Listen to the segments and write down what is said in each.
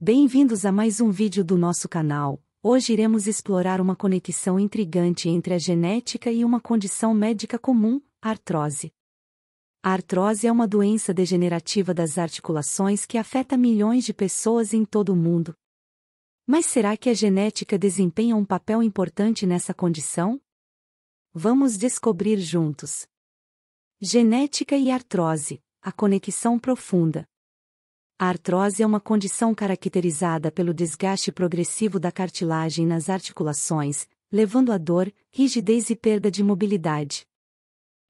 Bem-vindos a mais um vídeo do nosso canal. Hoje iremos explorar uma conexão intrigante entre a genética e uma condição médica comum, artrose. A artrose é uma doença degenerativa das articulações que afeta milhões de pessoas em todo o mundo. Mas será que a genética desempenha um papel importante nessa condição? Vamos descobrir juntos. Genética e artrose a conexão profunda. A artrose é uma condição caracterizada pelo desgaste progressivo da cartilagem nas articulações, levando a dor, rigidez e perda de mobilidade.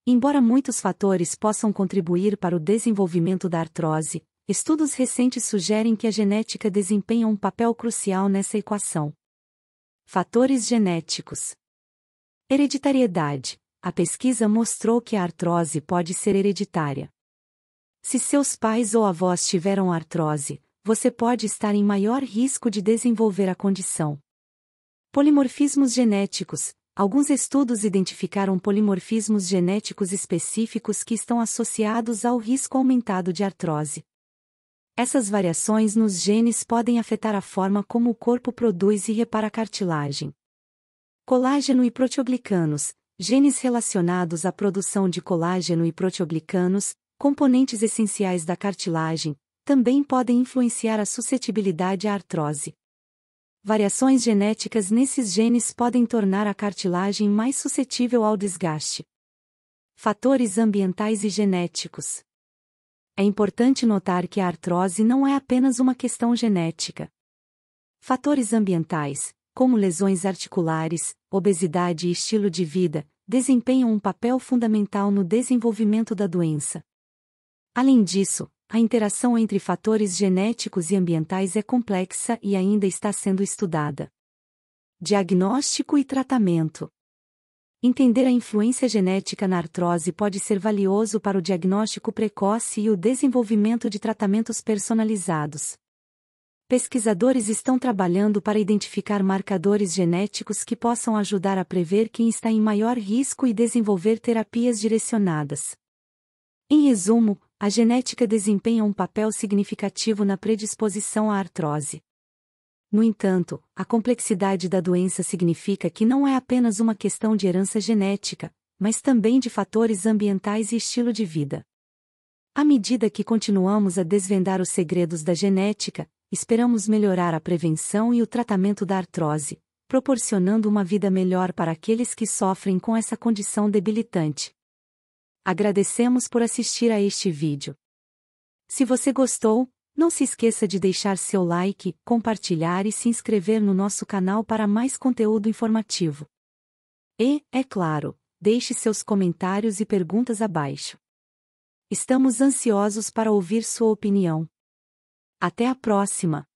Embora muitos fatores possam contribuir para o desenvolvimento da artrose, estudos recentes sugerem que a genética desempenha um papel crucial nessa equação. Fatores genéticos: Hereditariedade. A pesquisa mostrou que a artrose pode ser hereditária. Se seus pais ou avós tiveram artrose, você pode estar em maior risco de desenvolver a condição. Polimorfismos genéticos. Alguns estudos identificaram polimorfismos genéticos específicos que estão associados ao risco aumentado de artrose. Essas variações nos genes podem afetar a forma como o corpo produz e repara a cartilagem. Colágeno e proteoglicanos. Genes relacionados à produção de colágeno e proteoglicanos, componentes essenciais da cartilagem, também podem influenciar a suscetibilidade à artrose. Variações genéticas nesses genes podem tornar a cartilagem mais suscetível ao desgaste. Fatores ambientais e genéticos. É importante notar que a artrose não é apenas uma questão genética. Fatores ambientais, como lesões articulares, obesidade e estilo de vida, desempenham um papel fundamental no desenvolvimento da doença. Além disso, a interação entre fatores genéticos e ambientais é complexa e ainda está sendo estudada. Diagnóstico e tratamento. Entender a influência genética na artrose pode ser valioso para o diagnóstico precoce e o desenvolvimento de tratamentos personalizados. Pesquisadores estão trabalhando para identificar marcadores genéticos que possam ajudar a prever quem está em maior risco e desenvolver terapias direcionadas. Em resumo, a genética desempenha um papel significativo na predisposição à artrose. No entanto, a complexidade da doença significa que não é apenas uma questão de herança genética, mas também de fatores ambientais e estilo de vida. À medida que continuamos a desvendar os segredos da genética, esperamos melhorar a prevenção e o tratamento da artrose, proporcionando uma vida melhor para aqueles que sofrem com essa condição debilitante. Agradecemos por assistir a este vídeo. Se você gostou, não se esqueça de deixar seu like, compartilhar e se inscrever no nosso canal para mais conteúdo informativo. E, é claro, deixe seus comentários e perguntas abaixo. Estamos ansiosos para ouvir sua opinião. Até a próxima!